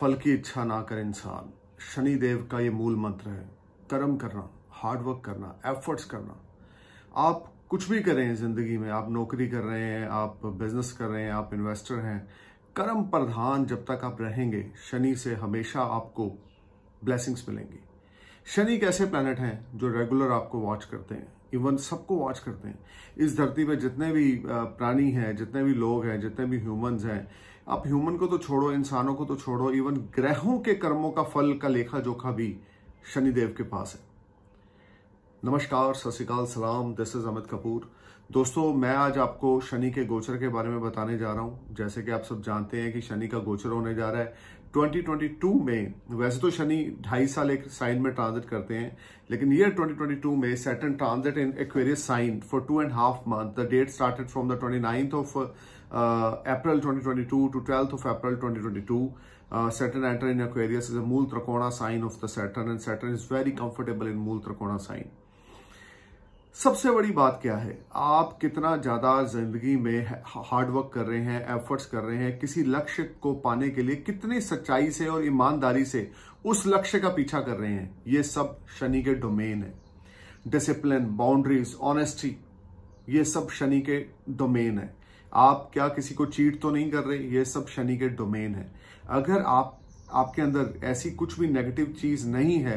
फल की इच्छा ना करे इंसान शनि देव का ये मूल मंत्र है कर्म करना हार्डवर्क करना एफर्ट्स करना आप कुछ भी करें ज़िंदगी में आप नौकरी कर रहे हैं आप बिजनेस कर रहे हैं आप इन्वेस्टर हैं कर्म प्रधान जब तक आप रहेंगे शनि से हमेशा आपको ब्लेसिंग्स मिलेंगी शनि कैसे प्लानट हैं जो रेगुलर आपको वॉच करते हैं इवन सबको वॉच करते हैं इस धरती पर जितने भी प्राणी हैं जितने भी लोग हैं जितने भी ह्यूमंस हैं आप ह्यूमन को तो छोड़ो इंसानों को तो छोड़ो इवन ग्रहों के कर्मों का फल का लेखा जोखा भी शनिदेव के पास है नमस्कार सत सलाम दिस इज अमित कपूर दोस्तों मैं आज आपको शनि के गोचर के बारे में बताने जा रहा हूं जैसे कि आप सब जानते हैं कि शनि का गोचर होने जा रहा है 2022 में वैसे तो शनि ढाई साल एक साइन में ट्रांजिट करते हैं लेकिन ईयर 2022 में Saturn transit in Aquarius sign for two and half month the date started from the twenty ninth of April 2022 to twelfth of April 2022 Saturn enter in Aquarius is a मूल त्रिकोणा sign of the Saturn and Saturn is very comfortable in मूल त्रिकोणा sign सबसे बड़ी बात क्या है आप कितना ज़्यादा जिंदगी में हार्डवर्क कर रहे हैं एफर्ट्स कर रहे हैं किसी लक्ष्य को पाने के लिए कितनी सच्चाई से और ईमानदारी से उस लक्ष्य का पीछा कर रहे हैं ये सब शनि के डोमेन है डिसिप्लिन बाउंड्रीज ऑनेस्टी ये सब शनि के डोमेन है आप क्या किसी को चीट तो नहीं कर रहे ये सब शनि के डोमेन है अगर आप आपके अंदर ऐसी कुछ भी नेगेटिव चीज नहीं है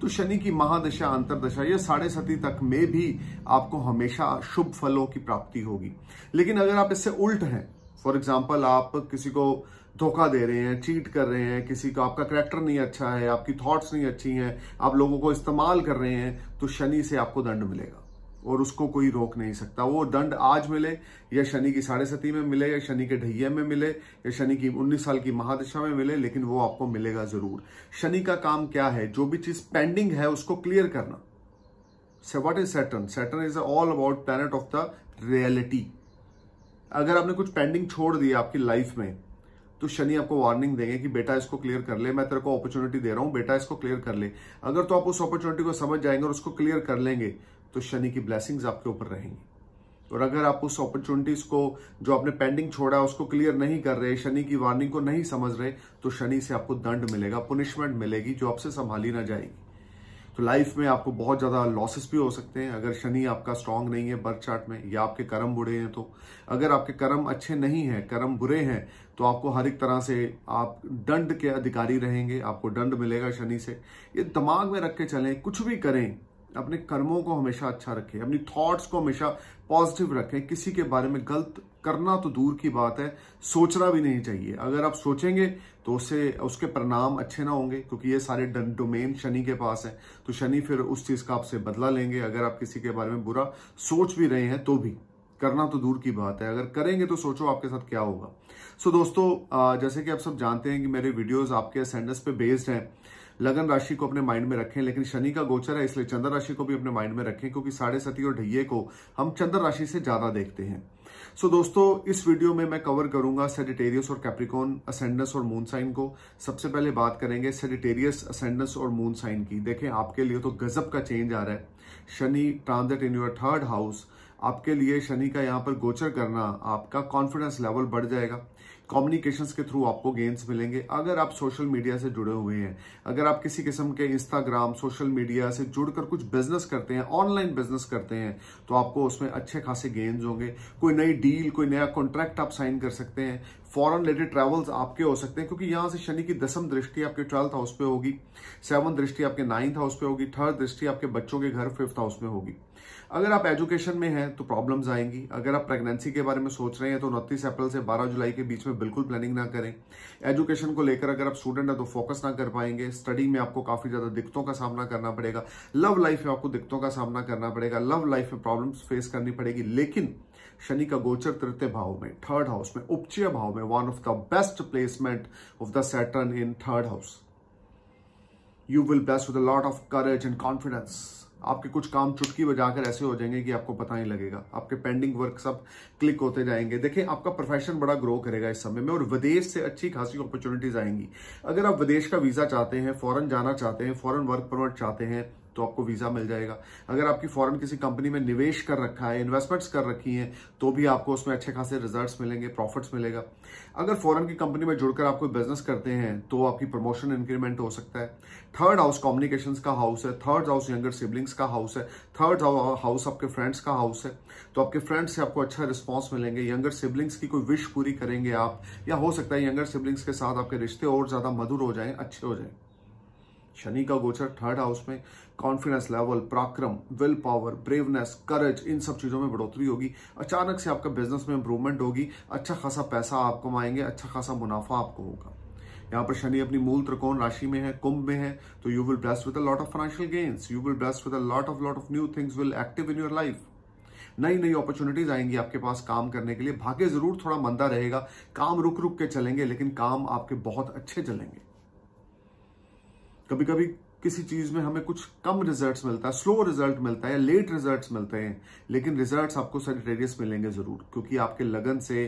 तो शनि की महादशा अंतरदशा या साढ़े सती तक में भी आपको हमेशा शुभ फलों की प्राप्ति होगी लेकिन अगर आप इससे उल्ट हैं फॉर एग्जाम्पल आप किसी को धोखा दे रहे हैं चीट कर रहे हैं किसी का आपका करेक्टर नहीं अच्छा है आपकी थॉट्स नहीं अच्छी हैं आप लोगों को इस्तेमाल कर रहे हैं तो शनि से आपको दंड मिलेगा और उसको कोई रोक नहीं सकता वो दंड आज मिले या शनि की साढ़े सती में मिले या शनि के ढैया में मिले या शनि की उन्नीस साल की महादशा में मिले लेकिन वो आपको मिलेगा जरूर शनि का काम क्या है जो भी चीज पेंडिंग है उसको क्लियर करना what is Saturn Saturn is all about planet of the reality अगर आपने कुछ पेंडिंग छोड़ दिया आपकी लाइफ में तो शनि आपको वार्निंग देंगे कि बेटा इसको क्लियर कर ले मैं तेरे को अपॉर्चुनिटी दे रहा हूं बेटा इसको क्लियर कर ले अगर तो आप उस अपॉर्चुनिटी को समझ जाएंगे और उसको क्लियर कर लेंगे तो शनि की ब्लैसिंग्स आपके ऊपर रहेंगी और अगर आप उस अपॉर्चुनिटीज को जो आपने पेंडिंग छोड़ा उसको क्लियर नहीं कर रहे शनि की वार्निंग को नहीं समझ रहे तो शनि से आपको दंड मिलेगा पुनिशमेंट मिलेगी जो आपसे संभाली ना जाएगी तो लाइफ में आपको बहुत ज़्यादा लॉसेस भी हो सकते हैं अगर शनि आपका स्ट्रांग नहीं है बर्थ चार्ट में या आपके कर्म बुरे हैं तो अगर आपके कर्म अच्छे नहीं है कर्म बुरे हैं तो आपको हर एक तरह से आप दंड के अधिकारी रहेंगे आपको दंड मिलेगा शनि से ये दिमाग में रख के चलें कुछ भी करें अपने कर्मों को हमेशा अच्छा रखें अपनी थॉट्स को हमेशा पॉजिटिव रखें किसी के बारे में गलत करना तो दूर की बात है सोचना भी नहीं चाहिए अगर आप सोचेंगे तो उससे उसके परिणाम अच्छे ना होंगे क्योंकि ये सारे डोमेन शनि के पास है तो शनि फिर उस चीज़ का आपसे बदला लेंगे अगर आप किसी के बारे में बुरा सोच भी रहे हैं तो भी करना तो दूर की बात है अगर करेंगे तो सोचो आपके साथ क्या होगा सो so, दोस्तों जैसे कि आप सब जानते हैं कि मेरे वीडियोस आपके असेंडस पे बेस्ड हैं लगन राशि को अपने माइंड में रखें लेकिन शनि का गोचर है इसलिए चंद्र राशि को भी अपने माइंड में रखें क्योंकि साढ़े सती और ढैये को हम चंद्र राशि से ज्यादा देखते हैं सो so, दोस्तों इस वीडियो में मैं कवर करूंगा सेडिटेरियस और कैप्रिकॉन असेंडेंस और मून साइन को सबसे पहले बात करेंगे सेडिटेरियस असेंडेंस और मून साइन की देखें आपके लिए तो गजब का चेंज आ रहा है Shani transit in your third house आपके लिए शनि का यहां पर गोचर करना आपका कॉन्फिडेंस लेवल बढ़ जाएगा कम्युनिकेशंस के थ्रू आपको गेंस मिलेंगे अगर आप सोशल मीडिया से जुड़े हुए हैं अगर आप किसी किस्म के इंस्टाग्राम सोशल मीडिया से जुड़कर कुछ बिजनेस करते हैं ऑनलाइन बिजनेस करते हैं तो आपको उसमें अच्छे खासे गेन्स होंगे कोई नई डील कोई नया कॉन्ट्रैक्ट आप साइन कर सकते हैं फॉरन रिलेटेड ट्रेवल्स आपके हो सकते हैं क्योंकि यहाँ से शनि की दसम दृष्टि आपके ट्वेल्थ हाउस पे होगी सेवन दृष्टि आपके नाइन्थ हाउस पे होगी थर्ड दृष्टि आपके बच्चों के घर फिफ्थ हाउस में होगी अगर आप एजुकेशन में हैं तो प्रॉब्लम्स आएंगी अगर आप प्रेगनेंसी के बारे में सोच रहे हैं तो उनतीस अप्रैल से 12 जुलाई के बीच में बिल्कुल प्लानिंग ना करें एजुकेशन को लेकर अगर आप स्टूडेंट हैं तो फोकस ना कर पाएंगे स्टडी में आपको काफ़ी ज़्यादा दिक्कतों का सामना करना पड़ेगा लव लाइफ में आपको दिक्कतों का सामना करना पड़ेगा लव लाइफ में प्रॉब्लम फेस करनी पड़ेगी लेकिन शनि का गोचर तृतीय भाव में थर्ड हाउस में उपचय भाव में one of the best placement of the Saturn in third house you will best with lot of courage and confidence आपके कुछ काम चुटकी बजाकर ऐसे हो जाएंगे कि आपको पता नहीं लगेगा आपके पेंडिंग वर्क सब क्लिक होते जाएंगे देखें आपका प्रोफेशन बड़ा ग्रो करेगा इस समय में और विदेश से अच्छी खासी अपॉर्चुनिटीज आएंगी अगर आप विदेश का वीजा चाहते हैं फॉरन जाना चाहते हैं फॉरन वर्क परमिट चाहते हैं तो आपको वीज़ा मिल जाएगा अगर आपकी फॉरेन किसी कंपनी में निवेश कर रखा है इन्वेस्टमेंट्स कर रखी हैं तो भी आपको उसमें अच्छे खासे रिजल्ट मिलेंगे प्रॉफिट्स मिलेगा अगर फॉरेन की कंपनी में जुड़कर आप कोई बिजनेस करते हैं तो आपकी प्रमोशन इंक्रीमेंट हो सकता है थर्ड हाउस कम्युनिकेशन का हाउस है थर्ड हाउस यंगर सिबलिंग्स का हाउस है थर्ड हाउस आपके फ्रेंड्स का हाउस है तो आपके फ्रेंड्स से आपको अच्छा रिस्पॉन्स मिलेंगे यंगर सिबलिंग्स की कोई विश पूरी करेंगे आप या हो सकता है यंगर सिबलिंग्स के साथ आपके रिश्ते और ज़्यादा मधुर हो जाए अच्छे हो जाए शनि का गोचर थर्ड हाउस में कॉन्फिडेंस लेवल पराक्रम विल पावर ब्रेवनेस करेज इन सब चीज़ों में बढ़ोतरी होगी अचानक से आपका बिजनेस में इंप्रूवमेंट होगी अच्छा खासा पैसा आप कमाएंगे अच्छा खासा मुनाफा आपको होगा यहाँ पर शनि अपनी मूल त्रिकोण राशि में है कुंभ में है तो you will bless with a lot of financial gains you will bless with a lot of lot of new things will active in your life नई नई अपॉर्चुनिटीज आएंगी आपके पास काम करने के लिए भाग्य जरूर थोड़ा मंदा रहेगा काम रुक रुक के चलेंगे लेकिन काम आपके बहुत अच्छे चलेंगे कभी कभी किसी चीज में हमें कुछ कम रिजल्ट्स मिलता है स्लो रिजल्ट मिलता है लेट रिजल्ट्स मिलते हैं लेकिन रिजल्ट्स आपको सजिटेरियस मिलेंगे जरूर क्योंकि आपके लगन से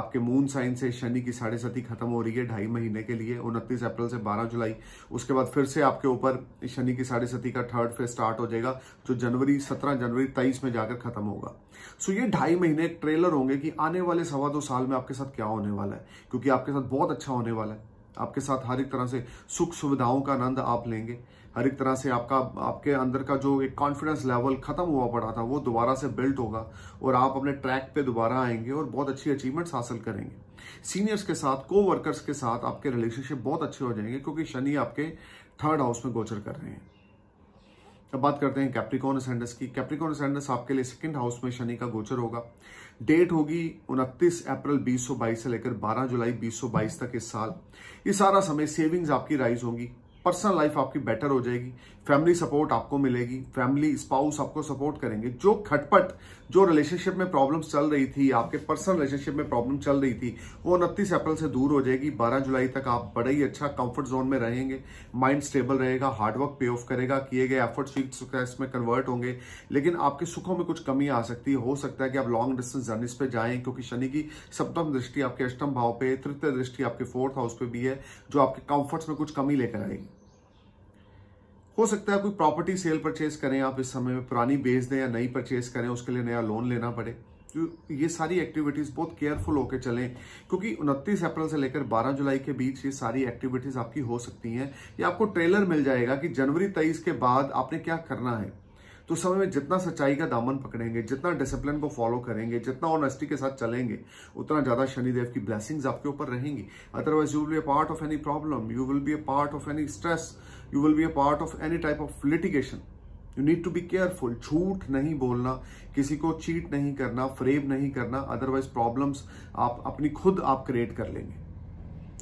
आपके मून साइन से शनि की साढ़े सती खत्म हो रही है ढाई महीने के लिए उनतीस अप्रैल से बारह जुलाई उसके बाद फिर से आपके ऊपर शनि की साढ़े सती का थर्ड फेज स्टार्ट हो जाएगा जो जनवरी सत्रह जनवरी तेईस में जाकर खत्म होगा सो ये ढाई महीने ट्रेलर होंगे कि आने वाले सवा दो साल में आपके साथ क्या होने वाला है क्योंकि आपके साथ बहुत अच्छा होने वाला है आपके साथ हर एक तरह से सुख सुविधाओं का आनंद आप लेंगे हर एक तरह से आपका आपके अंदर का जो एक कॉन्फिडेंस लेवल खत्म हुआ पड़ा था वो दोबारा से बिल्ट होगा और आप अपने ट्रैक पे दोबारा आएंगे और बहुत अच्छी अचीवमेंट्स हासिल करेंगे सीनियर्स के साथ को वर्कर्स के साथ आपके रिलेशनशिप बहुत अच्छे हो जाएंगे क्योंकि शनि आपके थर्ड हाउस में गोचर कर रहे हैं अब बात करते हैं कैप्रिकॉन असेंडस की कैप्रिकॉन असेंडस आपके लिए सेकंड हाउस में शनि का गोचर होगा डेट होगी 29 अप्रैल 2022 से लेकर 12 जुलाई 2022 तक इस साल ये सारा समय सेविंग्स आपकी राइज होगी पर्सनल लाइफ आपकी बेटर हो जाएगी फैमिली सपोर्ट आपको मिलेगी फैमिली स्पाउस आपको सपोर्ट करेंगे जो खटपट जो रिलेशनशिप में प्रॉब्लम्स चल रही थी आपके पर्सनल रिलेशनशिप में प्रॉब्लम चल रही थी वो उनतीस अप्रैल से दूर हो जाएगी 12 जुलाई तक आप बड़ा ही अच्छा कंफर्ट जोन में रहेंगे माइंड स्टेबल रहेगा हार्डवर्क पे ऑफ करेगा किए गए एफर्ट्स फिक्स सक्सेस में कन्वर्ट होंगे लेकिन आपके सुखों में कुछ कमी आ सकती है हो सकता है कि आप लॉन्ग डिस्टेंस जर्नीस पे जाएं क्योंकि शनि की सप्तम दृष्टि आपके अष्टम भाव पे तृतीय दृष्टि आपके फोर्थ हाउस पे भी है जो आपके कंफर्ट्स में कुछ कमी लेकर आएगी हो सकता है कोई प्रॉपर्टी सेल परचेज करें आप इस समय में पुरानी बेच दें या नई परचेज करें उसके लिए नया लोन लेना पड़े तो ये सारी एक्टिविटीज़ बहुत केयरफुल होकर चलें क्योंकि उनतीस अप्रैल से लेकर 12 जुलाई के बीच ये सारी एक्टिविटीज़ आपकी हो सकती हैं या आपको ट्रेलर मिल जाएगा कि जनवरी तेईस के बाद आपने क्या करना है तो उस समय में जितना सच्चाई का दामन पकड़ेंगे जितना डिसिप्लिन को फॉलो करेंगे जितना ऑनेस्टी के साथ चलेंगे उतना ज्यादा शनिदेव की ब्लेसिंग्स आपके ऊपर रहेंगी otherwise you will be a part of any problem you will be a part of any stress you will be a part of any type of litigation you need to be careful झूठ नहीं बोलना किसी को cheat नहीं करना फ्रेब नहीं करना otherwise problems आप अपनी खुद आप क्रिएट कर लेंगे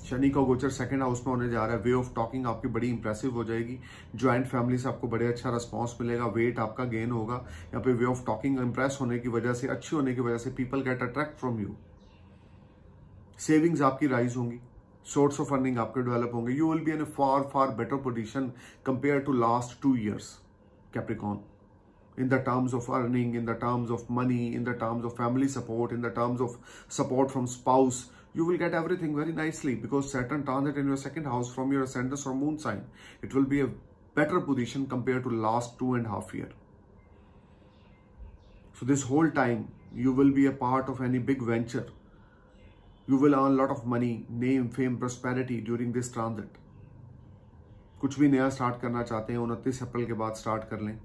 शनि का गोचर सेकंड हाउस में होने जा रहा है वे ऑफ टॉकिंग आपकी बड़ी इंप्रेसिव हो जाएगी ज्वाइंट फैमिली से आपको बड़े अच्छा रिस्पॉन्स मिलेगा वेट आपका गेन होगा या फिर वे ऑफ टॉकिंग इंप्रेस होने की वजह से अच्छी होने की वजह से people get attract from you savings आपकी राइज होंगी सोर्स ऑफ अर्निंग आपके डेवलप होंगे you will be a far far better position compare to last two years Capricorn in the terms of earning in the terms of money in the terms of family support in the terms of support from spouse you will get everything very nicely because Saturn transit in your second house from your ascendant or moon sign. It will be a better position compared to last two and a half year. So this whole time you will be a part of any big venture. You will earn a lot of money, name, fame, prosperity during this transit. कुछ भी नया start करना चाहते हैं उनतीस अप्रैल के बाद start कर लें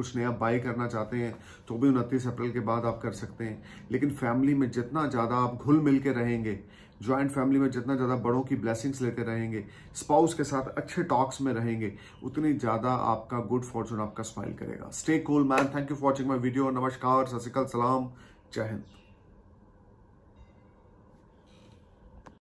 कुछ नया बाई करना चाहते हैं तो भी उनतीस अप्रैल के बाद आप कर सकते हैं लेकिन फैमिली में जितना ज़्यादा आप घुल मिल के रहेंगे ज्वाइंट फैमिली में जितना ज़्यादा बड़ों की ब्लेसिंग्स लेते रहेंगे स्पाउस के साथ अच्छे टॉक्स में रहेंगे उतनी ज़्यादा आपका गुड फॉर्चून आपका स्माइल करेगा stay cool man thank you for watching my video नमस्कार सत सलाम जय हिंद